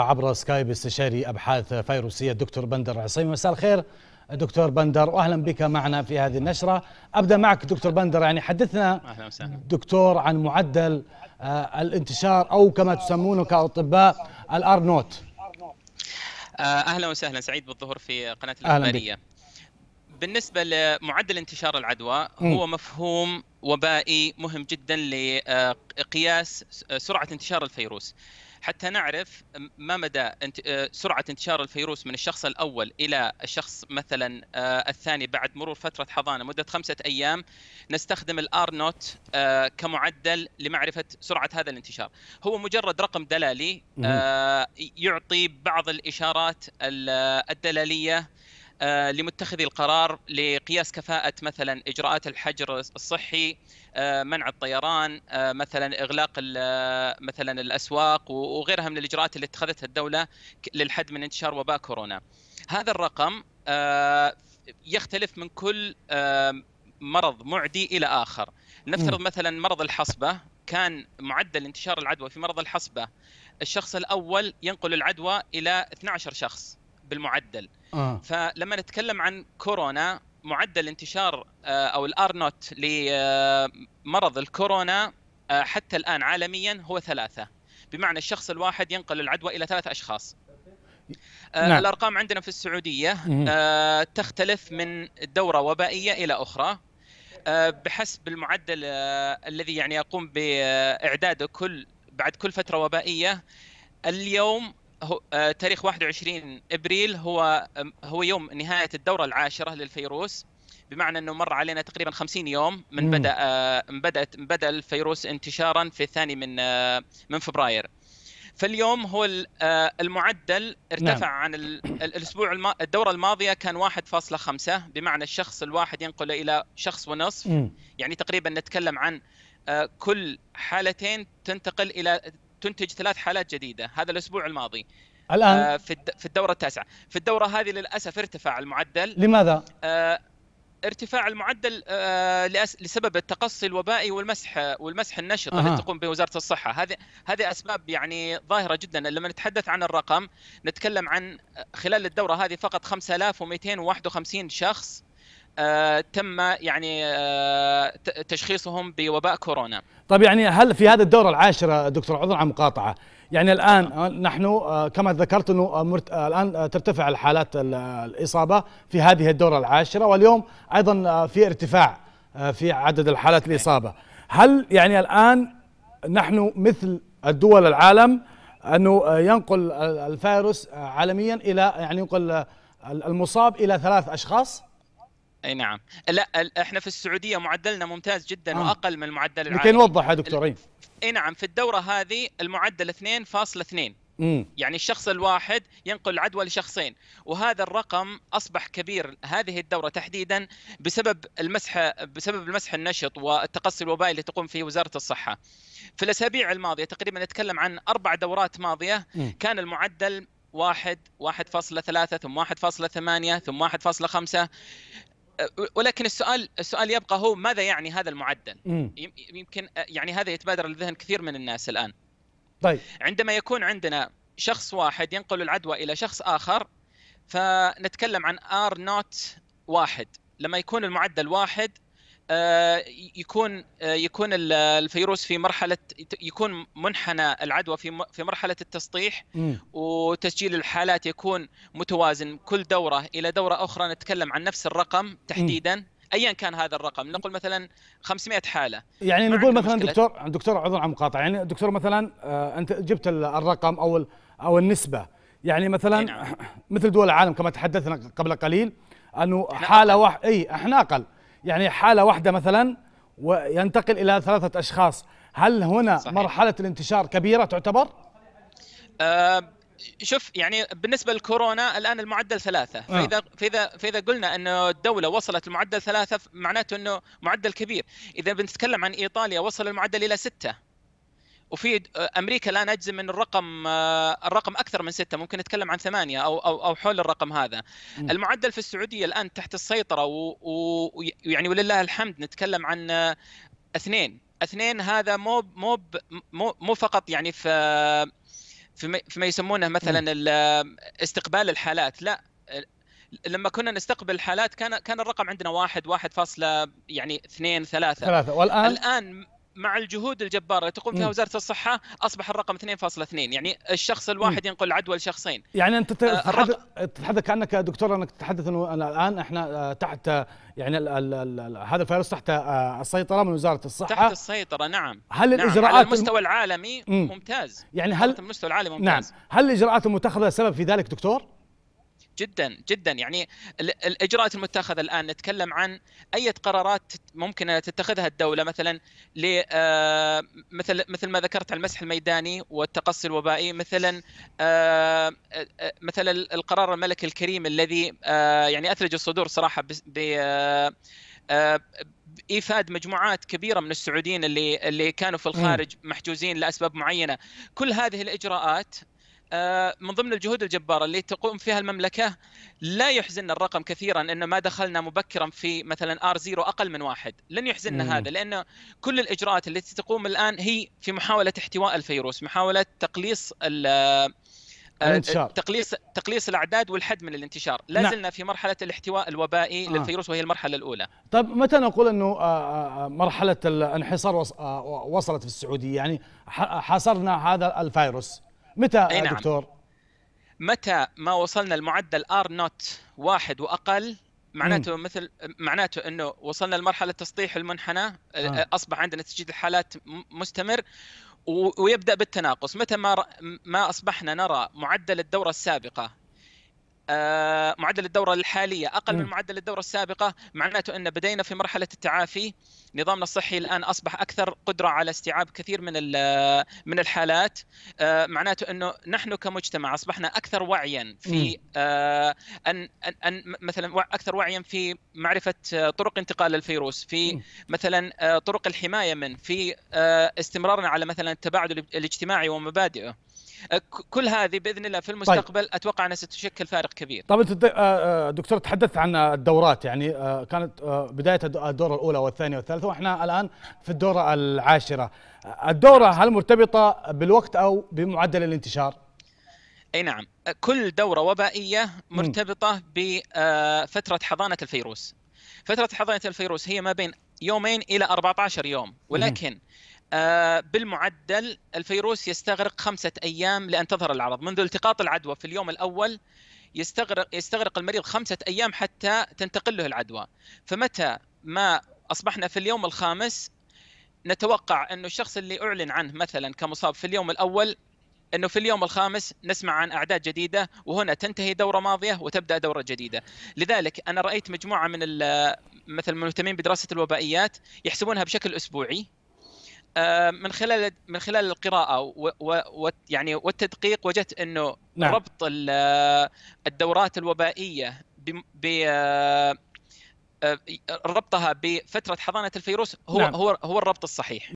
عبر سكايب استشاري ابحاث فيروسيه الدكتور بندر عصيمي مساء الخير دكتور بندر واهلا بك معنا في هذه النشره ابدا معك دكتور بندر يعني حدثنا دكتور عن معدل آه، الانتشار او كما تسمونه كاطباء الار نوت آه، اهلا وسهلا سعيد بالظهور في قناه الاخباريه بالنسبه لمعدل انتشار العدوى هو مفهوم وبائي مهم جدا لقياس سرعه انتشار الفيروس حتى نعرف ما مدى آه، سرعه انتشار الفيروس من الشخص الاول الى الشخص مثلا آه، الثاني بعد مرور فتره حضانه مده خمسه ايام نستخدم الار نوت آه، كمعدل لمعرفه سرعه هذا الانتشار هو مجرد رقم دلالي يعطي بعض الاشارات الدلاليه آه، لمتخذي القرار لقياس كفاءة مثلا إجراءات الحجر الصحي آه، منع الطيران آه، مثلا إغلاق مثلا الأسواق وغيرها من الإجراءات اللي اتخذتها الدولة للحد من انتشار وباء كورونا هذا الرقم يختلف من كل مرض معدي إلى آخر نفترض مثلا مرض الحصبة كان معدل انتشار العدوى في مرض الحصبة الشخص الأول ينقل العدوى إلى 12 شخص بالمعدل آه. فلما نتكلم عن كورونا معدل انتشار آه، او الار نوت لمرض آه، الكورونا آه، حتى الان عالميا هو ثلاثه بمعنى الشخص الواحد ينقل العدوى الى ثلاثه اشخاص نعم. الارقام عندنا في السعوديه تختلف من دوره وبائيه الى اخرى بحسب المعدل الذي يعني يقوم باعداده كل بعد كل فتره وبائيه اليوم هو آه، تاريخ 21 ابريل هو هو يوم نهايه الدوره العاشره للفيروس بمعنى انه مر علينا تقريبا 50 يوم من بدا آه، من بدات بدا الفيروس انتشارا في الثاني من آه، من فبراير فاليوم هو المعدل ارتفع نعم. عن الاسبوع الدوره الماضيه كان 1.5 بمعنى الشخص الواحد ينقل الى شخص ونصف مم. يعني تقريبا نتكلم عن كل حالتين تنتقل الى تنتج ثلاث حالات جديده هذا الاسبوع الماضي الان آه في في الدوره التاسعه في الدوره هذه للاسف ارتفع المعدل لماذا آه ارتفاع المعدل آه لسبب التقصي الوبائي والمسح والمسح النشط أه. اللي تقوم به وزاره الصحه هذه هذه اسباب يعني ظاهره جدا لما نتحدث عن الرقم نتكلم عن خلال الدوره هذه فقط 5251 شخص آه، تم يعني آه، تشخيصهم بوباء كورونا طيب يعني هل في هذه الدورة العاشرة دكتور عذر عن مقاطعة يعني الآن آه، نحن كما ذكرت أنه مرت... الآن ترتفع الحالات الإصابة في هذه الدورة العاشرة واليوم أيضا في ارتفاع في عدد الحالات الإصابة هل يعني الآن نحن مثل الدول العالم أنه ينقل الفيروس عالميا إلى يعني ينقل المصاب إلى ثلاث أشخاص اي نعم لا احنا في السعوديه معدلنا ممتاز جدا آه. واقل من المعدل العالمي ممكن نوضح يا دكتور اي نعم في الدوره هذه المعدل 2.2 يعني الشخص الواحد ينقل العدوى لشخصين وهذا الرقم اصبح كبير هذه الدوره تحديدا بسبب المسح بسبب المسح النشط والتقصي الوبائي اللي تقوم فيه وزاره الصحه. في الاسابيع الماضيه تقريبا نتكلم عن اربع دورات ماضيه كان المعدل واحد واحد فاصلة ثلاثة ثم واحد فاصلة ثمانية ثم واحد فاصلة خمسة ولكن السؤال السؤال يبقى هو ماذا يعني هذا المعدل؟ يمكن آه، يعني هذا يتبادر لذهن كثير من الناس الان. طيب عندما يكون عندنا شخص واحد ينقل العدوى الى شخص اخر فنتكلم عن ار نوت واحد لما يكون المعدل واحد آه، يكون آه، يكون الفيروس في مرحله يكون منحنى العدوى في في مرحله التسطيح وتسجيل الحالات يكون متوازن كل دوره الى دوره اخرى نتكلم عن نفس الرقم تحديدا ايا كان هذا الرقم نقول مثلا 500 حاله يعني نقول مثلا مشكلة. دكتور دكتور عذر عن المقاطعه يعني دكتور مثلا آه، انت جبت الرقم او او النسبه يعني مثلا نعم. مثل دول العالم كما تحدثنا قبل قليل انه حاله واحده اي احنا اقل يعني حالة واحدة مثلا وينتقل إلى ثلاثة أشخاص هل هنا صحيح. مرحلة الانتشار كبيرة تعتبر؟ أه شوف يعني بالنسبه للكورونا الان المعدل ثلاثه فاذا آه. فاذا فاذا قلنا انه الدوله وصلت المعدل ثلاثه معناته انه معدل كبير اذا بنتكلم عن ايطاليا وصل المعدل الى سته وفي آه، امريكا الان اجزم ان الرقم آه، الرقم اكثر من سته ممكن نتكلم عن ثمانيه او او او حول الرقم هذا. المعدل في السعوديه الان تحت السيطره ويعني ولله الحمد نتكلم عن آه، اثنين، اثنين هذا مو مو مو فقط يعني في في ما يسمونه مثلا استقبال الحالات لا لما كنا نستقبل الحالات كان كان الرقم عندنا واحد واحد فاصلة يعني اثنين ثلاثة ثلاثة والآن الآن مع الجهود الجباره اللي تقوم فيها وزاره الصحه اصبح الرقم 2.2 يعني الشخص الواحد ينقل عدوى لشخصين يعني انت آه، تتحدث, تتحدث كانك دكتور انك تتحدث انه الان احنا آه، تحت آه، يعني ال ال الـ هذا الفيروس تحت السيطره من وزاره الصحه تحت السيطره نعم هل نعم الاجراءات على المستوى العالمي ممتاز يعني هل المستوى العالمي نعم. ممتاز نعم هل الاجراءات المتخذه سبب في ذلك دكتور؟ جدا جدا يعني الاجراءات المتخذه الان نتكلم عن اي قرارات ممكن تتخذها الدوله مثلا آه، مثل مثل ما ذكرت على المسح الميداني والتقصي الوبائي مثلا آه، آه، مثلا القرار الملكي الكريم الذي يعني اثلج الصدور صراحه ب ايفاد مجموعات كبيره من السعوديين اللي اللي كانوا في الخارج محجوزين لاسباب معينه كل هذه الاجراءات آه، من ضمن الجهود الجباره اللي تقوم فيها المملكه لا يحزننا الرقم كثيرا ان ما دخلنا مبكرا في مثلا ار زيرو اقل من واحد، لن يحزننا مم. هذا لان كل الاجراءات التي تقوم الان هي في محاوله احتواء الفيروس، محاوله تقليص آه، الانتشار تقليص تقليص الاعداد والحد من الانتشار، لا نعم. زلنا في مرحله الاحتواء الوبائي آه. للفيروس وهي المرحله الاولى. طيب متى نقول انه آه، مرحله الانحصار وصلت في السعوديه؟ يعني حاصرنا هذا الفيروس. متى أي نعم. دكتور؟ متى ما وصلنا المعدل ار نوت واحد واقل معناته مم. مثل معناته انه وصلنا لمرحله تسطيح المنحنى آه. اصبح عندنا تسجيل الحالات مستمر ويبدا بالتناقص متى ما ما اصبحنا نرى معدل الدوره السابقه آه، معدل الدوره الحاليه اقل من معدل الدوره السابقه معناته ان بدينا في مرحله التعافي نظامنا الصحي الان اصبح اكثر قدره على استيعاب كثير من آه، من الحالات آه، معناته انه نحن كمجتمع اصبحنا اكثر وعيا في ان ان مثلا اكثر وعيا في معرفه طرق انتقال الفيروس في مثلا طرق الحمايه منه في استمرارنا على مثلا التباعد الاجتماعي ومبادئه أه، كل هذه باذن الله في طيب. المستقبل طيب. اتوقع انها ستشكل فارق كبير طيب انت أه، أه، دكتور تحدثت عن الدورات يعني كانت بدايه الدوره الاولى والثانيه والثالثه واحنا الان في الدوره العاشره الدوره هل مرتبطه بالوقت او بمعدل الانتشار اي نعم كل دوره وبائيه مرتبطه بفتره حضانه الفيروس فتره حضانه الفيروس هي ما بين يومين الى 14 يوم ولكن آه، بالمعدل الفيروس يستغرق خمسة أيام لأن تظهر الأعراض منذ التقاط العدوى في اليوم الأول يستغرق يستغرق المريض خمسة أيام حتى تنتقل له العدوى فمتى ما أصبحنا في اليوم الخامس نتوقع أنه الشخص اللي أعلن عنه مثلا كمصاب في اليوم الأول انه في اليوم الخامس نسمع عن اعداد جديده وهنا تنتهي دوره ماضيه وتبدا دوره جديده، لذلك انا رايت مجموعه من مثل المهتمين بدراسه الوبائيات يحسبونها بشكل اسبوعي آه، من خلال من خلال القراءه و و يعني والتدقيق وجدت انه نعم. ربط الدورات الوبائيه ب آه، آه، ربطها بفتره حضانه الفيروس هو نعم. هو هو الربط الصحيح